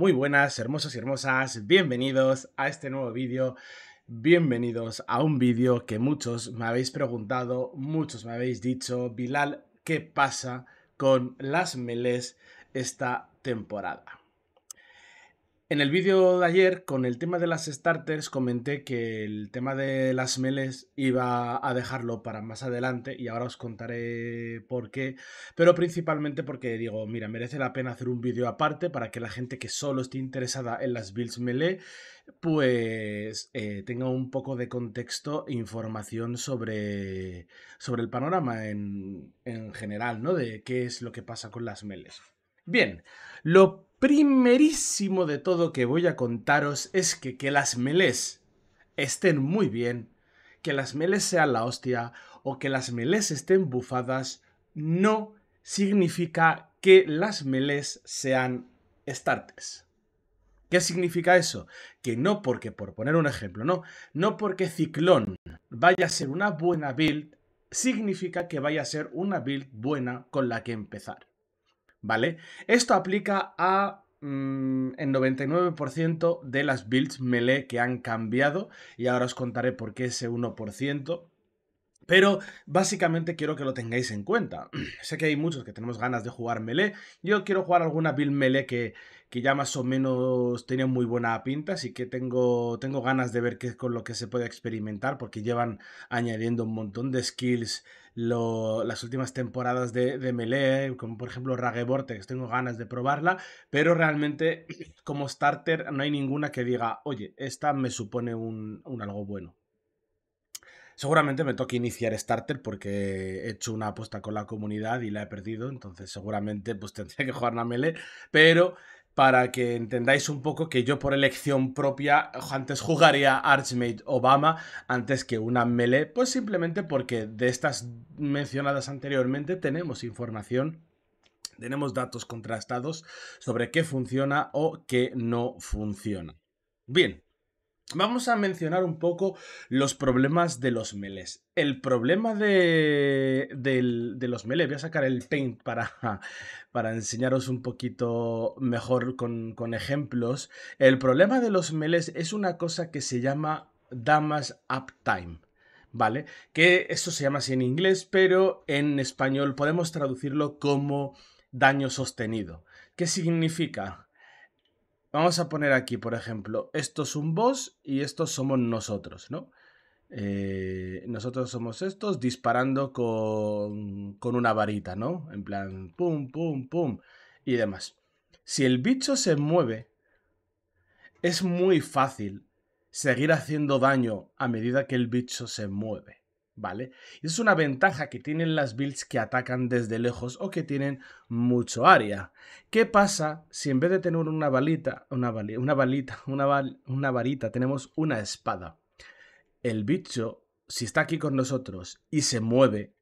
Muy buenas, hermosos y hermosas, bienvenidos a este nuevo vídeo. Bienvenidos a un vídeo que muchos me habéis preguntado, muchos me habéis dicho, Bilal, ¿qué pasa con las meles esta temporada? En el vídeo de ayer, con el tema de las starters, comenté que el tema de las meles iba a dejarlo para más adelante y ahora os contaré por qué, pero principalmente porque digo, mira, merece la pena hacer un vídeo aparte para que la gente que solo esté interesada en las builds melee, pues eh, tenga un poco de contexto e información sobre, sobre el panorama en, en general, ¿no? De qué es lo que pasa con las meles. Bien, lo primerísimo de todo que voy a contaros es que, que las melés estén muy bien, que las melés sean la hostia o que las melés estén bufadas, no significa que las melés sean starters. ¿Qué significa eso? Que no porque, por poner un ejemplo, no, no porque Ciclón vaya a ser una buena build, significa que vaya a ser una build buena con la que empezar. ¿vale? Esto aplica a 99% mm, de las builds melee que han cambiado y ahora os contaré por qué ese 1%. Pero básicamente quiero que lo tengáis en cuenta. sé que hay muchos que tenemos ganas de jugar melee. Yo quiero jugar alguna build melee que, ya más o menos tiene muy buena pinta, así que tengo, tengo ganas de ver qué es con lo que se puede experimentar, porque llevan añadiendo un montón de skills las últimas temporadas de, Melee, como por ejemplo Rage Vortex, tengo ganas de probarla, pero realmente como starter no hay ninguna que diga, oye, esta me supone un, algo bueno. Seguramente me toque iniciar Starter porque he hecho una apuesta con la comunidad y la he perdido, entonces seguramente pues tendré que jugar una Melee, pero para que entendáis un poco que yo por elección propia antes jugaría Archmage Obama antes que una melee, pues simplemente porque de estas mencionadas anteriormente tenemos información tenemos datos contrastados sobre qué funciona o qué no funciona. Bien, Vamos a mencionar un poco los problemas de los meles. El problema de, los meles, voy a sacar el paint para, enseñaros un poquito mejor con, ejemplos. El problema de los meles es una cosa que se llama damage uptime. ¿Vale? Que esto se llama así en inglés, pero en español podemos traducirlo como daño sostenido. ¿Qué significa? vamos a poner aquí, por ejemplo, esto es un boss y estos somos nosotros, ¿no? Eh, nosotros somos estos disparando con, con una varita, ¿no? En plan, pum, pum, pum y demás. Si el bicho se mueve, es muy fácil seguir haciendo daño a medida que el bicho se mueve. ¿vale? es una ventaja que tienen las builds que atacan desde lejos o que tienen mucho área. ¿Qué pasa si en vez de tener una balita, una, balita, una, una varita, tenemos una espada? El bicho, si está aquí con nosotros y se mueve,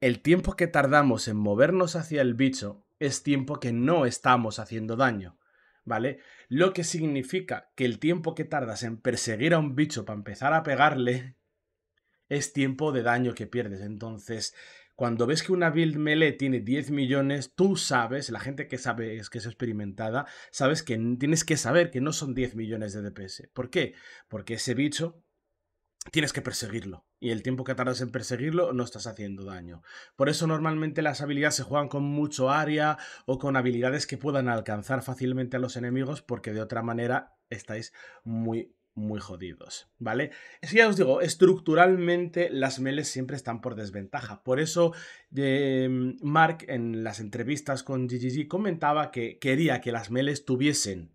el tiempo que tardamos en movernos hacia el bicho es tiempo que no estamos haciendo daño. ¿vale? Lo que significa que el tiempo que tardas en perseguir a un bicho para empezar a pegarle es tiempo de daño que pierdes. Entonces, cuando ves que una build melee tiene 10 millones, tú sabes, la gente que sabe es que es experimentada, sabes que tienes que saber que no son 10 millones de DPS. ¿Por qué? Porque ese bicho tienes que perseguirlo. Y el tiempo que tardas en perseguirlo no estás haciendo daño. Por eso normalmente las habilidades se juegan con mucho área o con habilidades que puedan alcanzar fácilmente a los enemigos porque de otra manera estáis muy muy jodidos, ¿vale? Es que ya os digo, estructuralmente las meles siempre están por desventaja. Por eso em, Mark en las entrevistas con GGG comentaba que quería que las meles tuviesen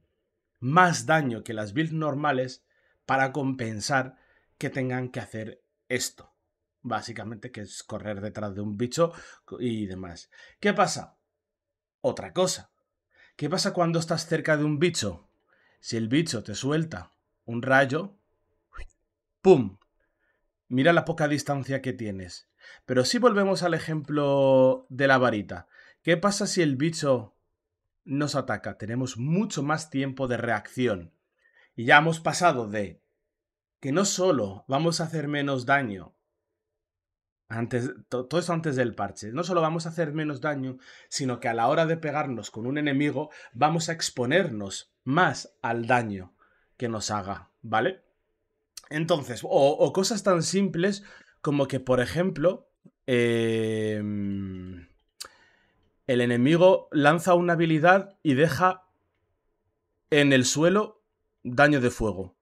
más daño que las builds normales para compensar que tengan que hacer esto. Básicamente que es correr detrás de un bicho y demás. ¿Qué pasa? Otra cosa. ¿Qué pasa cuando estás cerca de un bicho? Si el bicho te suelta un rayo, ¡pum! Mira la poca distancia que tienes. Pero si volvemos al ejemplo de la varita, ¿qué pasa si el bicho nos ataca? Tenemos mucho más tiempo de reacción. Y ya hemos pasado de que no solo vamos a hacer menos daño, antes, todo esto antes del parche. No solo vamos a hacer menos daño, sino que a la hora de pegarnos con un enemigo vamos a exponernos más al daño que nos haga, ¿vale? Entonces, o, cosas tan simples como que, por ejemplo, em, el enemigo lanza una habilidad y deja en el suelo daño de fuego.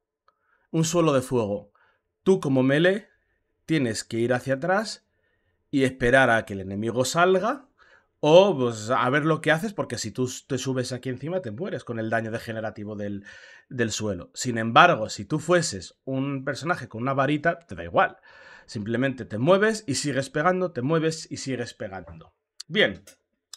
Un suelo de fuego. Tú como melee tienes que ir hacia atrás y esperar a que el enemigo salga o pues, a ver lo que haces, porque si tú te subes aquí encima te mueres con el daño degenerativo del, del suelo. Sin embargo, si tú fueses un personaje con una varita, te da igual. Simplemente te mueves y sigues pegando, te mueves y sigues pegando. Bien,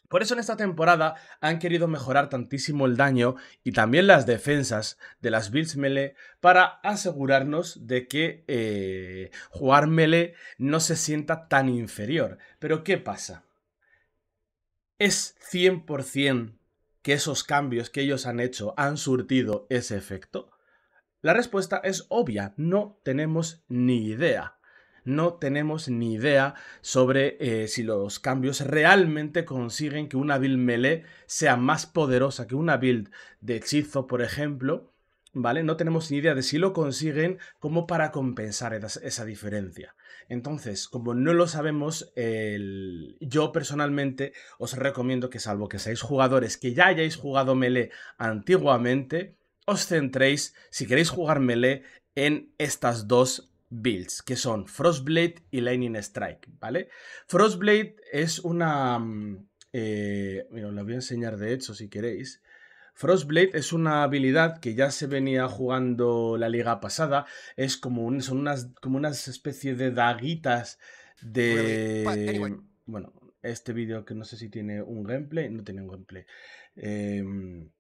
por eso en esta temporada han querido mejorar tantísimo el daño y también las defensas de las builds melee para asegurarnos de que eh, jugar melee no se sienta tan inferior. Pero ¿qué pasa? es 100% que esos cambios que ellos han hecho han surtido ese efecto? La respuesta es obvia, no tenemos ni idea. No tenemos ni idea sobre eh, si los cambios realmente consiguen que una build melee sea más poderosa que una build de hechizo, por ejemplo. ¿Vale? No tenemos ni idea de si lo consiguen como para compensar esa diferencia. Entonces, como no lo sabemos, yo personalmente os recomiendo que salvo que seáis jugadores que ya hayáis jugado melee antiguamente, os centréis, si queréis jugar melee, en estas dos builds, que son Frostblade y Lightning Strike, ¿vale? Frostblade es una... Mm, eh, os la voy a enseñar de hecho si queréis. Frostblade es una habilidad que ya se venía jugando la liga pasada. Es como, son unas, como unas especie de daguitas de... Bueno, este vídeo que no sé si tiene un gameplay, no tiene un gameplay. Em,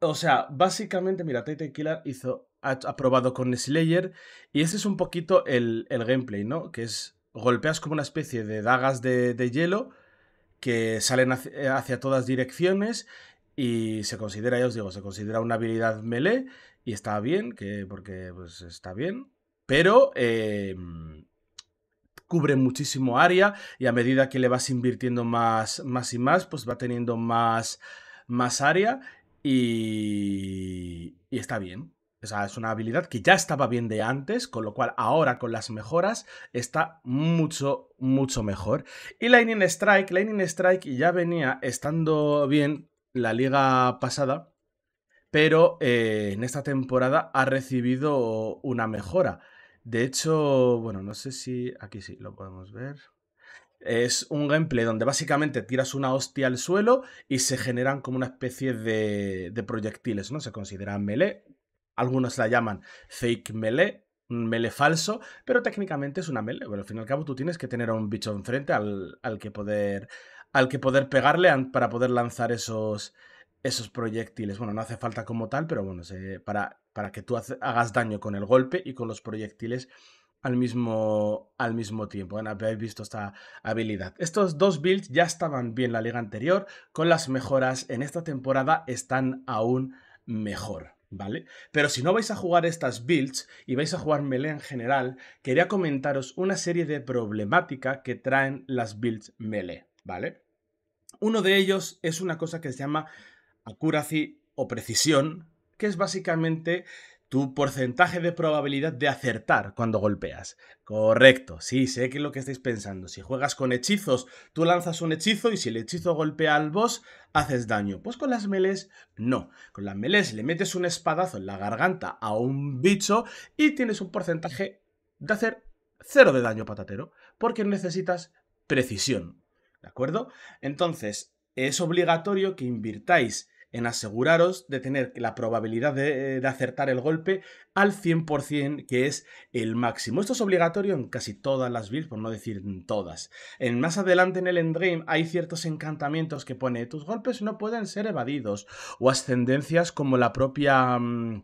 o sea, básicamente, mira, Tate Killer hizo, ha, probado con Slayer y ese es un poquito el, gameplay, ¿no? Que es, golpeas como una especie de dagas de, hielo que salen hacia todas direcciones y se considera, ya os digo, se considera una habilidad melee y está bien, que, porque pues, está bien. Pero eh, cubre muchísimo área y a medida que le vas invirtiendo más, más y más, pues va teniendo más, más área y, y está bien. O sea, es una habilidad que ya estaba bien de antes, con lo cual ahora con las mejoras está mucho, mucho mejor. Y Lightning Strike, Lightning Strike ya venía estando bien la liga pasada, pero eh, en esta temporada ha recibido una mejora. De hecho, bueno, no sé si aquí sí lo podemos ver. Es un gameplay donde básicamente tiras una hostia al suelo y se generan como una especie de, de proyectiles, ¿no? Se consideran melee. Algunos la llaman fake melee, un melee falso, pero técnicamente es una melee. pero al fin y al cabo tú tienes que tener a un bicho enfrente al que poder al que poder pegarle para poder lanzar esos, esos proyectiles. Bueno, no hace falta como tal, pero bueno, para, para, que tú hagas daño con el golpe y con los proyectiles al mismo, al mismo tiempo. habéis visto esta habilidad. Estos dos builds ya estaban bien la liga anterior, con las mejoras en esta temporada están aún mejor. ¿Vale? Pero si no vais a jugar estas builds y vais a jugar melee en general, quería comentaros una serie de problemática que traen las builds melee. ¿vale? Uno de ellos es una cosa que se llama accuracy o precisión, que es básicamente tu porcentaje de probabilidad de acertar cuando golpeas. Correcto, sí, sé que es lo que estáis pensando. Si juegas con hechizos, tú lanzas un hechizo y si el hechizo golpea al boss, haces daño. Pues con las meles no. Con las meles le metes un espadazo en la garganta a un bicho y tienes un porcentaje de hacer cero de daño patatero, porque necesitas precisión. ¿De acuerdo? Entonces, es obligatorio que invirtáis en aseguraros de tener la probabilidad de, eh, acertar el golpe al 100%, que es el máximo. Esto es obligatorio en casi todas las builds, por no decir todas. En, más adelante en el endgame hay ciertos encantamientos que pone tus golpes no pueden ser evadidos, o ascendencias como la propia... Mm,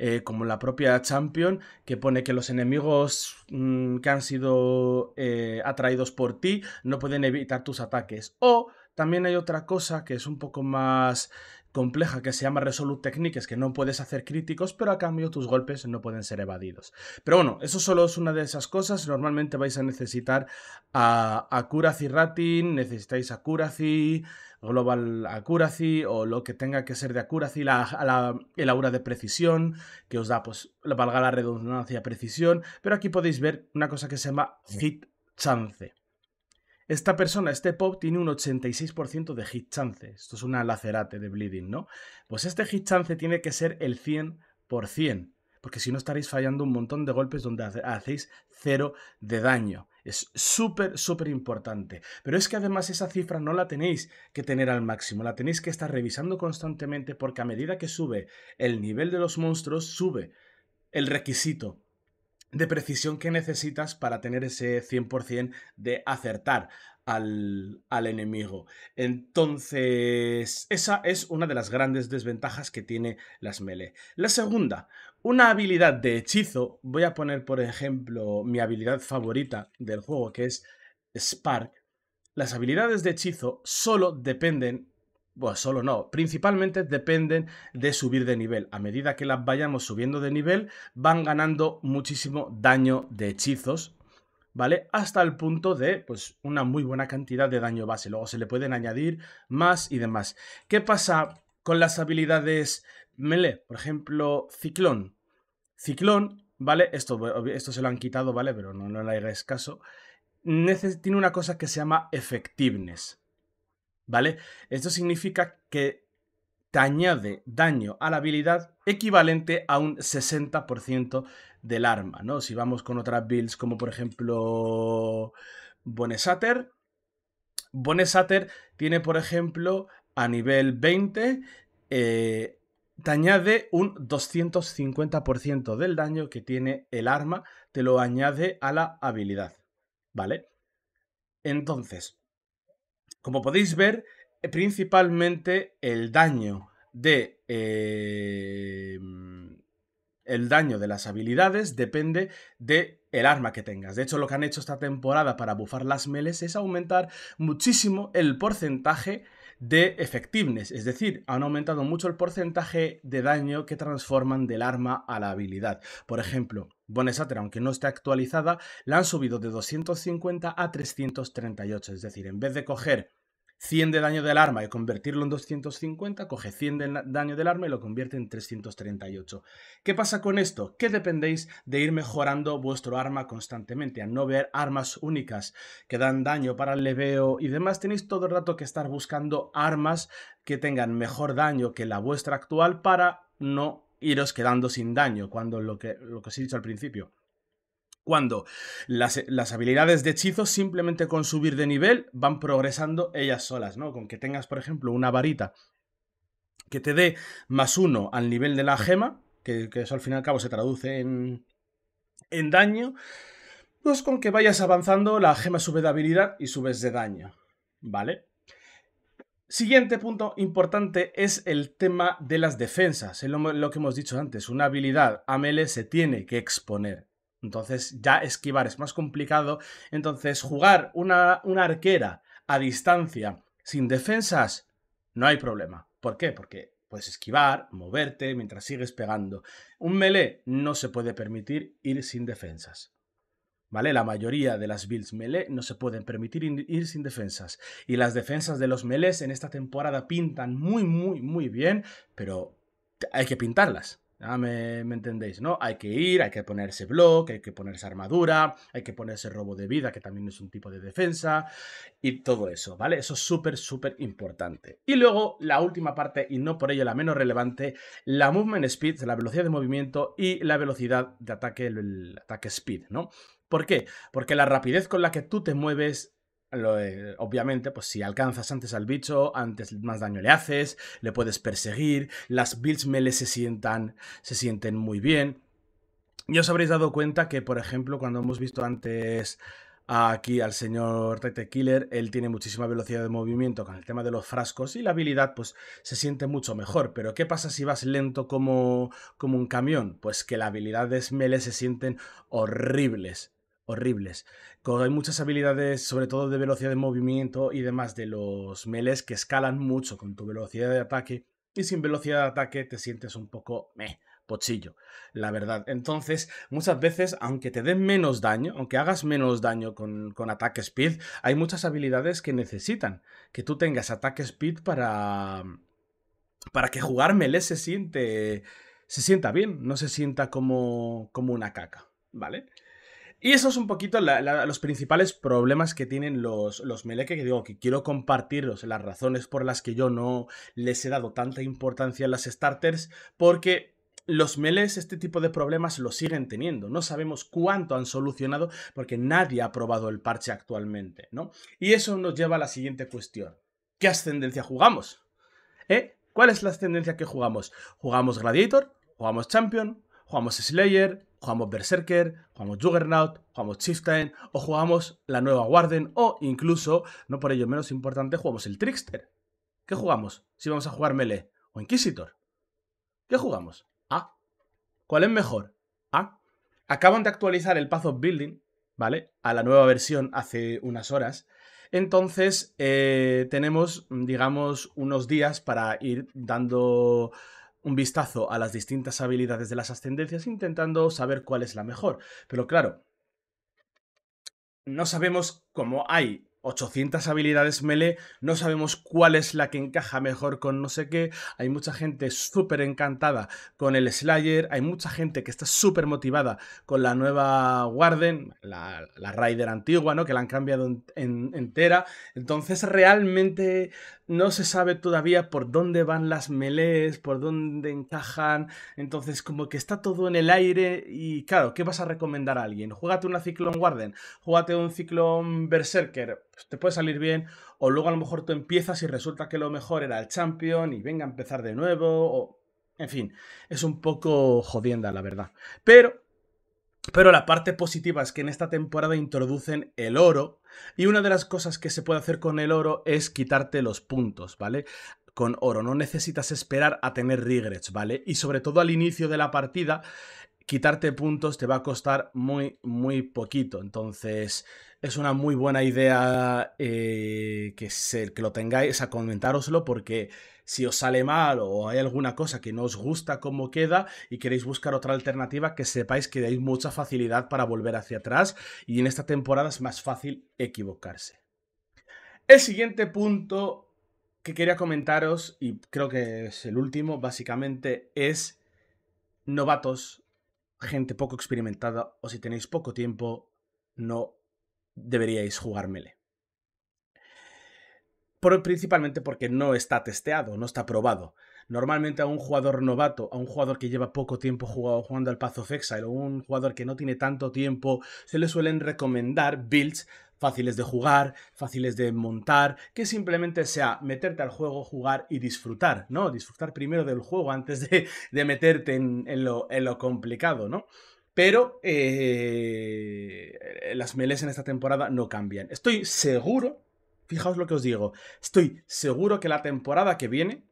eh, como la propia Champion, que pone que los enemigos mm, que han sido eh, atraídos por ti no pueden evitar tus ataques. O también hay otra cosa que es un poco más compleja que se llama Resolute Techniques, que no puedes hacer críticos, pero a cambio tus golpes no pueden ser evadidos. Pero bueno, eso solo es una de esas cosas. Normalmente vais a necesitar a Accuracy Rating, necesitáis Accuracy, Global Accuracy o lo que tenga que ser de Accuracy, el aura de precisión que os da, pues, valga la redundancia, precisión. Pero aquí podéis ver una cosa que se llama Hit Chance. Esta persona, este pop, tiene un 86% de hit chance. Esto es una lacerate de bleeding, ¿no? Pues este hit chance tiene que ser el 100%, porque si no estaréis fallando un montón de golpes donde hacéis cero de daño. Es súper, súper importante. Pero es que además esa cifra no la tenéis que tener al máximo, la tenéis que estar revisando constantemente porque a medida que sube el nivel de los monstruos, sube el requisito de precisión que necesitas para tener ese 100% de acertar al, enemigo. Entonces, esa es una de las grandes desventajas que tiene las melee. La segunda, una habilidad de hechizo. Voy a poner, por ejemplo, mi habilidad favorita del juego, que es Spark. Las habilidades de hechizo solo dependen bueno, pues solo no, principalmente dependen de subir de nivel. A medida que las vayamos subiendo de nivel, van ganando muchísimo daño de hechizos, ¿vale? Hasta el punto de, pues, una muy buena cantidad de daño base. Luego se le pueden añadir más y demás. ¿Qué pasa con las habilidades melee? Por ejemplo, Ciclón. Ciclón, ¿vale? Esto, esto se lo han quitado, ¿vale? Pero no, no le hagáis caso. tiene una cosa que se llama effectiveness. ¿vale? Esto significa que te añade daño a la habilidad equivalente a un 60% del arma, ¿no? Si vamos con otras builds como por ejemplo Bonesater, Bonesater tiene por ejemplo a nivel 20 eh, te añade un 250% del daño que tiene el arma, te lo añade a la habilidad, ¿vale? Entonces, como podéis ver, eh, principalmente el daño de... Eh, el daño de las habilidades depende de el arma que tengas. De hecho, lo que han hecho esta temporada para bufar las meles es aumentar muchísimo el porcentaje de efectiveness, es decir, han aumentado mucho el porcentaje de daño que transforman del arma a la habilidad. Por ejemplo, Bonesater, aunque no esté actualizada, la han subido de 250 a 338, es decir, en vez de coger 100 de daño del arma y convertirlo en 250, coge 100 de daño del arma y lo convierte en 338. ¿Qué pasa con esto? Que dependéis de ir mejorando vuestro arma constantemente, a no ver armas únicas que dan daño para el leveo y demás, tenéis todo el rato que estar buscando armas que tengan mejor daño que la vuestra actual para no iros quedando sin daño, cuando lo que, lo que os he dicho al principio cuando las, habilidades de hechizos simplemente con subir de nivel van progresando ellas solas, ¿no? Con que tengas, por ejemplo, una varita que te dé más uno al nivel de la gema, que, eso al fin y al cabo se traduce en, daño, pues con que vayas avanzando la gema sube de habilidad y subes de daño, ¿vale? Siguiente punto importante es el tema de las defensas, es lo, que hemos dicho antes, una habilidad a se tiene que exponer, entonces ya esquivar es más complicado. Entonces jugar una, arquera a distancia sin defensas, no hay problema. ¿Por qué? Porque puedes esquivar, moverte mientras sigues pegando. Un melee no se puede permitir ir sin defensas. ¿Vale? La mayoría de las builds melee no se pueden permitir ir sin defensas. Y las defensas de los melees en esta temporada pintan muy, muy, muy bien, pero hay que pintarlas. Ah, me, entendéis, ¿no? Hay que ir, hay que ponerse block, hay que ponerse armadura, hay que ponerse robo de vida, que también es un tipo de defensa, y todo eso, ¿vale? Eso es súper, súper importante. Y luego, la última parte, y no por ello la menos relevante, la movement speed, la velocidad de movimiento y la velocidad de ataque, el, el ataque speed, ¿no? ¿Por qué? Porque la rapidez con la que tú te mueves obviamente, pues si alcanzas antes al bicho, antes más daño le haces, le puedes perseguir, las builds melee se sientan, se sienten muy bien. Y os habréis dado cuenta que, por ejemplo, cuando hemos visto antes aquí al señor Tete Killer, él tiene muchísima velocidad de movimiento con el tema de los frascos y la habilidad pues se siente mucho mejor. Pero ¿qué pasa si vas lento como, como un camión? Pues que las habilidades melee se sienten horribles horribles. Hay muchas habilidades, sobre todo de velocidad de movimiento y demás, de los meles que escalan mucho con tu velocidad de ataque y sin velocidad de ataque te sientes un poco meh, pochillo, la verdad. Entonces, muchas veces, aunque te den menos daño, aunque hagas menos daño con, ataque speed, hay muchas habilidades que necesitan que tú tengas ataque speed para, para que jugar melee se siente se sienta bien, no se sienta como, como una caca, ¿vale? Y esos son un poquito los principales problemas que tienen los, los que digo que quiero compartiros las razones por las que yo no les he dado tanta importancia a las starters, porque los meles este tipo de problemas lo siguen teniendo. No sabemos cuánto han solucionado porque nadie ha probado el parche actualmente, ¿no? Y eso nos lleva a la siguiente cuestión. ¿Qué ascendencia jugamos? ¿Eh? ¿Cuál es la ascendencia que jugamos? ¿Jugamos Gladiator? ¿Jugamos Champion? ¿Jugamos Slayer? jugamos Berserker, jugamos Juggernaut, jugamos Chieftain o jugamos la nueva Warden o incluso, no por ello menos importante, jugamos el Trickster. ¿Qué jugamos si vamos a jugar Melee o Inquisitor? ¿Qué jugamos? A. ¿Cuál es mejor? A. Acaban de actualizar el Path of Building, ¿vale? A la nueva versión hace unas horas. Entonces, eh, tenemos, digamos, unos días para ir dando un vistazo a las distintas habilidades de las ascendencias intentando saber cuál es la mejor. Pero claro, no sabemos cómo hay 800 habilidades melee, no sabemos cuál es la que encaja mejor con no sé qué, hay mucha gente súper encantada con el Slayer, hay mucha gente que está súper motivada con la nueva Warden, la, la antigua, ¿no? Que la han cambiado en, entera, entonces realmente no se sabe todavía por dónde van las melees, por dónde encajan, entonces como que está todo en el aire y claro, ¿qué vas a recomendar a alguien? Júgate una Ciclón Warden, júgate un Ciclón Berserker, pues, te puede salir bien, o luego a lo mejor tú empiezas y resulta que lo mejor era el champion y venga a empezar de nuevo, o... En fin, es un poco jodienda, la verdad. Pero, pero la parte positiva es que en esta temporada introducen el oro, y una de las cosas que se puede hacer con el oro es quitarte los puntos, ¿vale? Con oro, no necesitas esperar a tener regrets, ¿vale? Y sobre todo al inicio de la partida, quitarte puntos te va a costar muy, muy poquito. Entonces, es una muy buena idea eh, que, que lo tengáis, a comentároslo porque si os sale mal o hay alguna cosa que no os gusta como queda y queréis buscar otra alternativa, que sepáis que hay mucha facilidad para volver hacia atrás y en esta temporada es más fácil equivocarse. El siguiente punto que quería comentaros, y creo que es el último, básicamente, es novatos, gente poco experimentada o si tenéis poco tiempo, no deberíais jugármele. Por, principalmente porque no está testeado, no está probado. Normalmente a un jugador novato, a un jugador que lleva poco tiempo jugando al Path of Exile, o un jugador que no tiene tanto tiempo, se le suelen recomendar builds fáciles de jugar, fáciles de montar, que simplemente sea meterte al juego, jugar y disfrutar, ¿no? Disfrutar primero del juego antes de, meterte en, lo, en lo complicado, ¿no? Pero eh, las meles en esta temporada no cambian. Estoy seguro, fijaos lo que os digo, estoy seguro que la temporada que viene,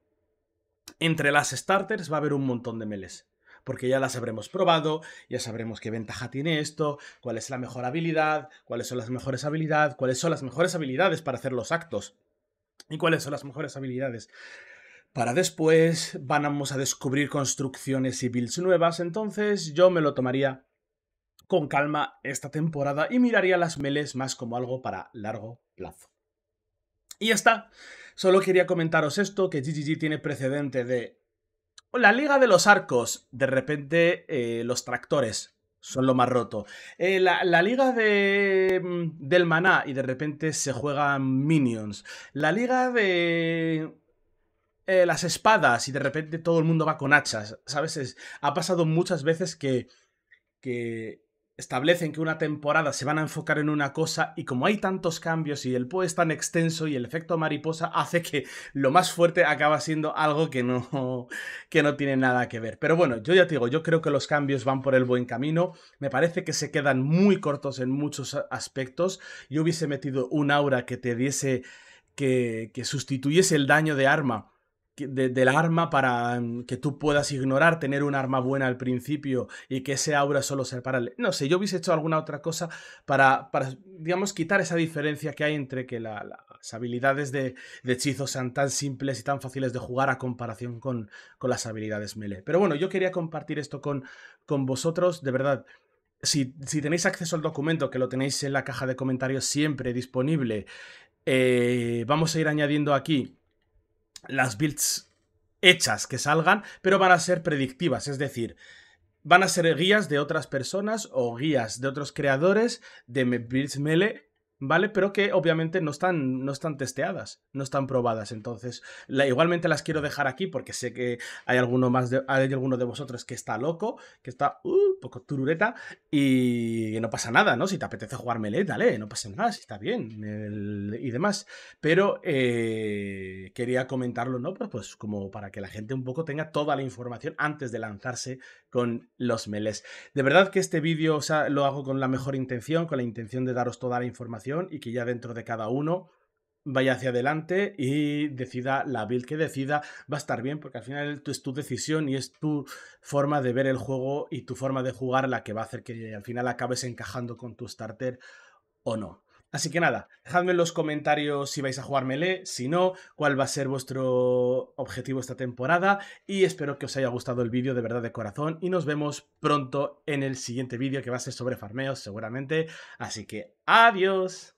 entre las starters va a haber un montón de meles. Porque ya las habremos probado, ya sabremos qué ventaja tiene esto, cuál es la mejor habilidad, cuáles son las mejores habilidades, cuáles son las mejores habilidades para hacer los actos y cuáles son las mejores habilidades para después, vamos a descubrir construcciones y builds nuevas, entonces yo me lo tomaría con calma esta temporada y miraría las meles más como algo para largo plazo. Y ya está, solo quería comentaros esto, que GGG tiene precedente de... La Liga de los Arcos, de repente eh, los tractores, son lo más roto. Eh, la, la, liga de, mm, del maná y de repente se juegan minions. La liga de eh, las espadas y de repente todo el mundo va con hachas, ¿sabes? ha pasado muchas veces que, que establecen que una temporada se van a enfocar en una cosa y como hay tantos cambios y el PoE es tan extenso y el efecto mariposa hace que lo más fuerte acaba siendo algo que no, que no tiene nada que ver. Pero bueno, yo ya te digo, yo creo que los cambios van por el buen camino, me parece que se quedan muy cortos en muchos aspectos, yo hubiese metido un aura que te diese, que, que sustituyese el daño de arma del arma para mm, que tú puedas ignorar, tener un arma buena al principio y que ese aura solo sea para... No sé, yo hubiese hecho alguna otra cosa para, para digamos, quitar esa diferencia que hay entre que las habilidades de, hechizo hechizos sean tan simples y tan fáciles de jugar a comparación con, las habilidades melee. Pero bueno, yo quería compartir esto con, con vosotros, de verdad. Si, tenéis acceso al documento, que lo tenéis en la caja de comentarios siempre disponible, eh, vamos a ir añadiendo aquí las builds hechas que salgan, pero van a ser predictivas, es decir, van a ser guías de otras personas o guías de otros creadores de builds melee ¿vale? Pero que obviamente no están, no están testeadas, no están probadas. Entonces, igualmente las quiero dejar aquí porque sé que hay alguno más de, hay alguno de vosotros que está loco, que está uh, un poco turureta y no pasa nada, ¿no? Si te apetece jugar melee, dale, no pasa nada, si está bien y demás. Pero eh, quería comentarlo, ¿no? Pues, pues como para que la gente un poco tenga toda la información antes de lanzarse con los meles De verdad que este vídeo lo hago con la mejor intención, con la intención de daros toda la información y que ya dentro de cada uno vaya hacia adelante y decida la build que decida, va a estar bien porque al final es tu decisión y es tu forma de ver el juego y tu forma de jugar la que va a hacer que al final acabes encajando con tu starter o no. Así que nada, dejadme en los comentarios si vais a jugar Melee, si no, cuál va a ser vuestro objetivo esta temporada y espero que os haya gustado el vídeo de verdad de corazón y nos vemos pronto en el siguiente vídeo que va a ser sobre farmeos seguramente. Así que, ¡adiós!